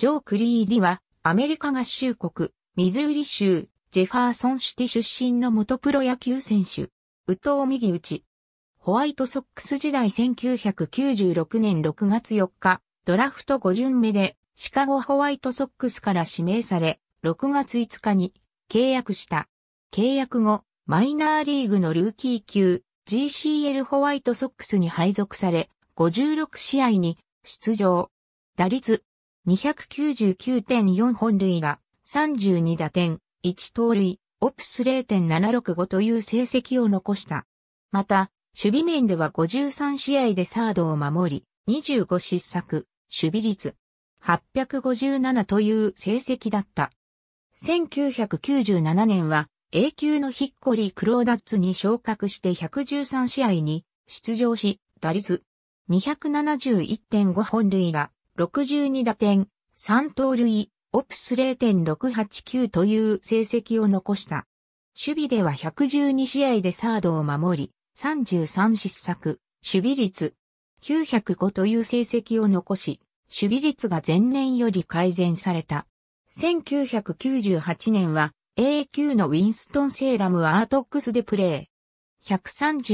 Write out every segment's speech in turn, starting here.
ジョー・クリーディは、アメリカ合衆国、ミズーリ州、ジェファーソンシティ出身の元プロ野球選手。ウト藤右打ホワイトソックス時代1996年6月4日、ドラフト5巡目で、シカゴホワイトソックスから指名され、6月5日に契約した。契約後、マイナーリーグのルーキー級 GCL ホワイトソックスに配属され、56試合に出場。打率299.4本塁打、32打点、1盗塁、オプス0.765という成績を残した。また、守備面では53試合でサードを守り、25失策、守備率、857という成績だった。1997年は、A 級のヒッコリー・クローダッツに昇格して113試合に出場し、打率271.5本塁打、62打点、3盗塁、オプス0.689という成績を残した。守備では112試合でサードを守り、33失策、守備率905という成績を残し、守備率が前年より改善された。1998年は A 級のウィンストン・セーラム・アートックスでプレー。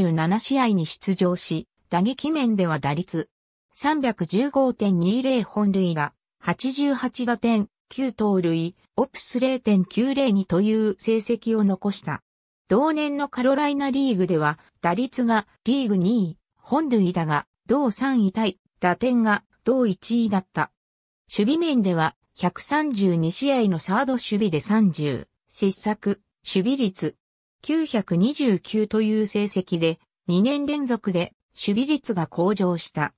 137試合に出場し、打撃面では打率315.20本塁打、88打点、9盗塁、オプス0.902という成績を残した。同年のカロライナリーグでは、打率がリーグ2位、本塁打が同3位対、打点が同1位だった。守備面では、132試合のサード守備で30、失策、守備率、929という成績で、2年連続で守備率が向上した。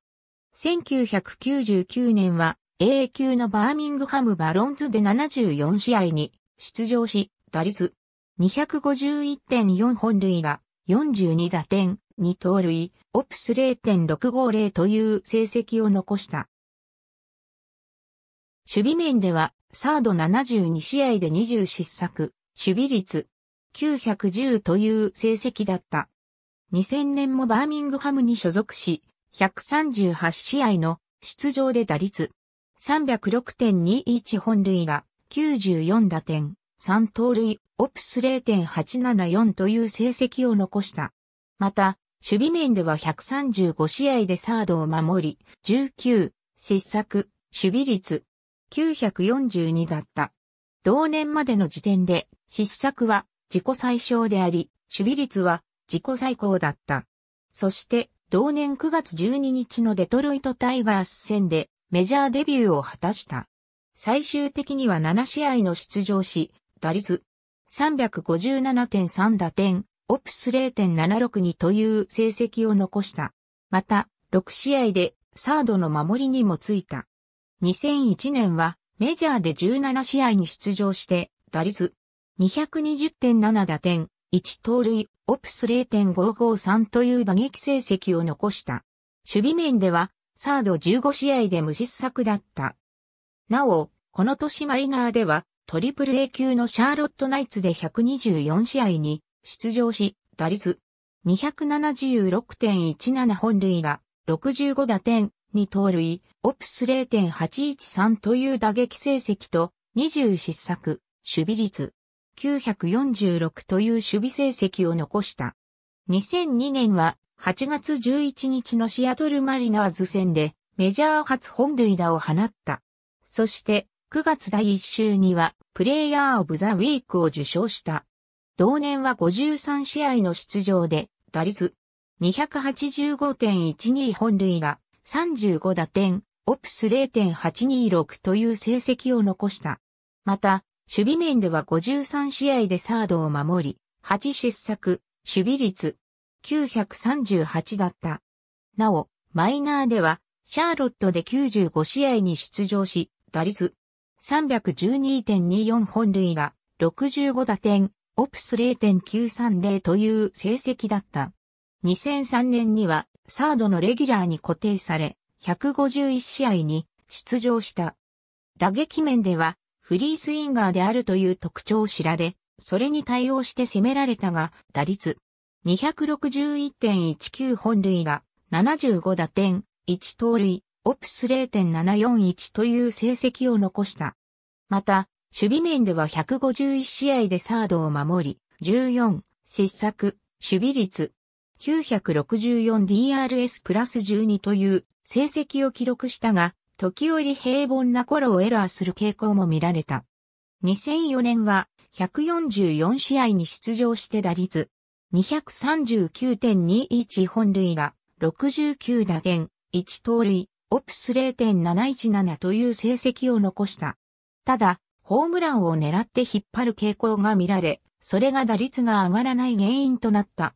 1999年は A 級のバーミングハムバロンズで74試合に出場し、打率251.4本塁打、42打点、2盗塁、オプス0.650という成績を残した。守備面では、サード72試合で20失策、守備率910という成績だった。2000年もバーミングハムに所属し、138試合の出場で打率306.21本塁打、94打点、3盗塁、オプス0.874という成績を残した。また、守備面では135試合でサードを守り、19、失策、守備率、942だった。同年までの時点で、失策は自己最小であり、守備率は自己最高だった。そして、同年9月12日のデトロイトタイガース戦でメジャーデビューを果たした。最終的には7試合の出場し、打率357.3打点、オプス0.762という成績を残した。また、6試合でサードの守りにもついた。2001年はメジャーで17試合に出場して、打率220.7打点、1盗塁、オプス0.553という打撃成績を残した。守備面では、サード15試合で無失策だった。なお、この年マイナーでは、トリプル A 級のシャーロットナイツで124試合に出場し、打率276.17本塁打、65打点、2盗塁、オプス0.813という打撃成績と、20失策、守備率946という守備成績を残した。2002年は8月11日のシアトルマリナーズ戦でメジャー初本塁打を放った。そして9月第1週にはプレイヤーオブザウィークを受賞した。同年は53試合の出場で打率285.12本塁打35打点オプス0.826という成績を残した。また、守備面では53試合でサードを守り、8失策、守備率、938だった。なお、マイナーでは、シャーロットで95試合に出場し、打率312.24本塁打、65打点、オプス0.930という成績だった。2003年には、サードのレギュラーに固定され、151試合に出場した。打撃面では、フリースインガーであるという特徴を知られ、それに対応して攻められたが、打率261.19本塁打、75打点、1盗塁、オプス0.741という成績を残した。また、守備面では151試合でサードを守り、14、失策、守備率、964DRS プラス12という成績を記録したが、時折平凡な頃をエラーする傾向も見られた。2004年は144試合に出場して打率239.21本塁打、69打点、1盗塁、オプス0.717という成績を残した。ただ、ホームランを狙って引っ張る傾向が見られ、それが打率が上がらない原因となった。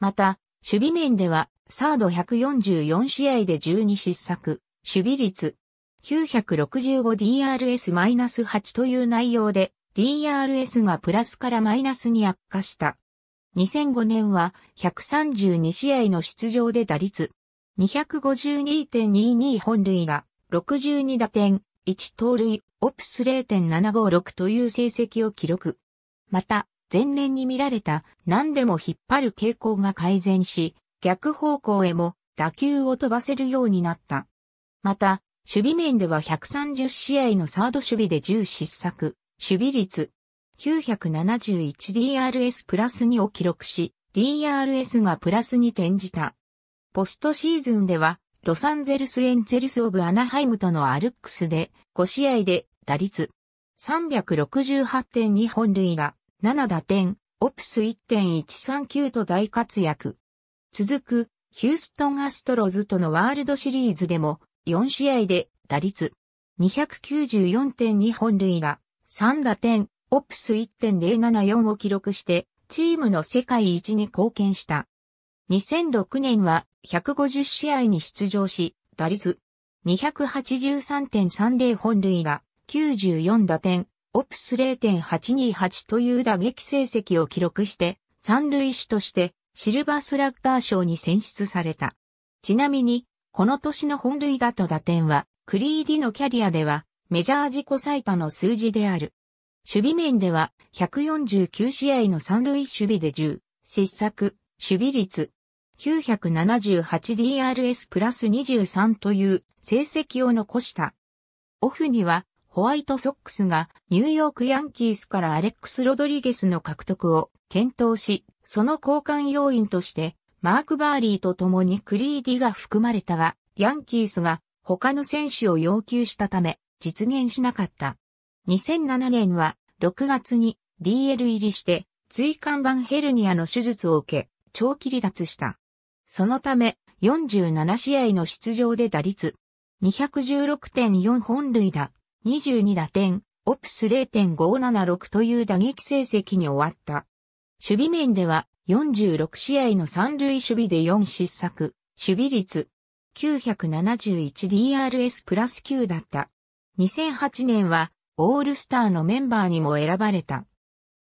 また、守備面では、サード144試合で12失策、守備率 965DRS-8 という内容で DRS がプラスからマイナスに悪化した。2005年は132試合の出場で打率252.22本塁打62打点1盗塁オプス0.756という成績を記録。また前年に見られた何でも引っ張る傾向が改善し逆方向へも打球を飛ばせるようになった。また、守備面では130試合のサード守備で10失策、守備率 971DRS プラス2を記録し、DRS がプラスに転じた。ポストシーズンでは、ロサンゼルスエンゼルスオブアナハイムとのアルックスで5試合で打率368.2本塁打7打点、オプス1.139と大活躍。続くヒューストンアストロズとのワールドシリーズでも4試合で打率294.2本塁打、3打点、オプス1.074を記録して、チームの世界一に貢献した。2006年は150試合に出場し、打率283.30本塁打、94打点、オプス0.828という打撃成績を記録して、三塁手としてシルバースラッガー賞に選出された。ちなみに、この年の本塁打と打点は、クリーディのキャリアでは、メジャー自己最多の数字である。守備面では、149試合の三塁守備で10、失策、守備率、978DRS プラス23という成績を残した。オフには、ホワイトソックスがニューヨークヤンキースからアレックス・ロドリゲスの獲得を検討し、その交換要因としてマーク・バーリーと共にクリーディが含まれたが、ヤンキースが他の選手を要求したため、実現しなかった。2007年は6月に DL 入りして、椎間板ヘルニアの手術を受け、長期離脱した。そのため、47試合の出場で打率、216.4本塁打、22打点、オプス0.576という打撃成績に終わった。守備面では46試合の三塁守備で4失策、守備率 971DRS プラス9だった。2008年はオールスターのメンバーにも選ばれた。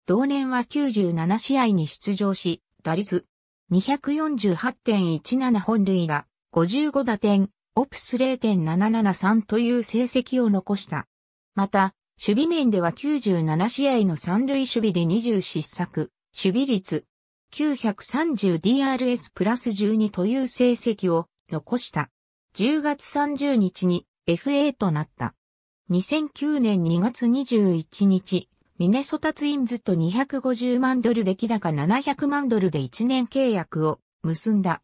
同年は97試合に出場し、打率248.17本塁打、55打点、オプス0.773という成績を残した。また、守備面では97試合の三塁守備で20失策、守備率 930DRS プラス12という成績を残した。10月30日に FA となった。2009年2月21日、ミネソタツインズと250万ドル出来高700万ドルで1年契約を結んだ。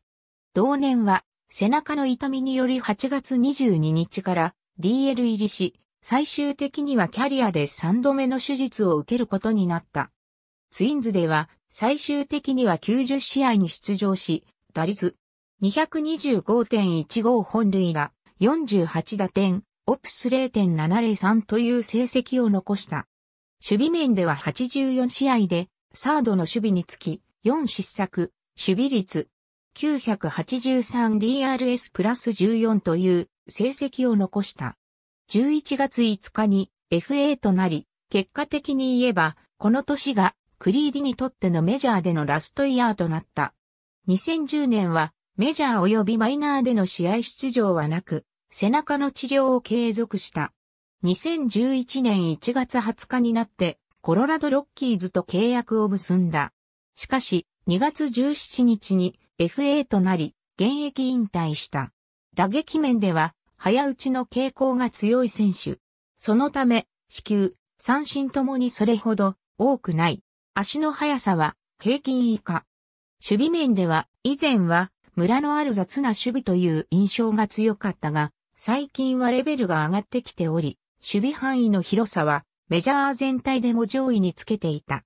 同年は背中の痛みにより8月22日から DL 入りし、最終的にはキャリアで3度目の手術を受けることになった。ツインズでは最終的には90試合に出場し、打率225.15本塁打、48打点、オプス0.703という成績を残した。守備面では84試合で、サードの守備につき、4失策、守備率、983DRS プラス14という成績を残した。11月5日に FA となり、結果的に言えば、この年がクリーディにとってのメジャーでのラストイヤーとなった。2010年はメジャー及びマイナーでの試合出場はなく、背中の治療を継続した。2011年1月20日になってコロラドロッキーズと契約を結んだ。しかし、2月17日に FA となり、現役引退した。打撃面では、早打ちの傾向が強い選手。そのため、死球、三振ともにそれほど多くない。足の速さは平均以下。守備面では以前は村のある雑な守備という印象が強かったが、最近はレベルが上がってきており、守備範囲の広さはメジャー全体でも上位につけていた。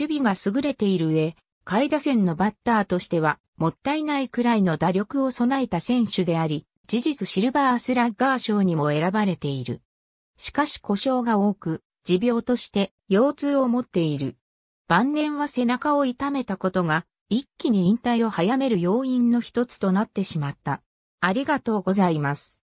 守備が優れている上、下位打線のバッターとしては、もったいないくらいの打力を備えた選手であり、事実シルバースラッガー賞にも選ばれている。しかし故障が多く、持病として腰痛を持っている。晩年は背中を痛めたことが、一気に引退を早める要因の一つとなってしまった。ありがとうございます。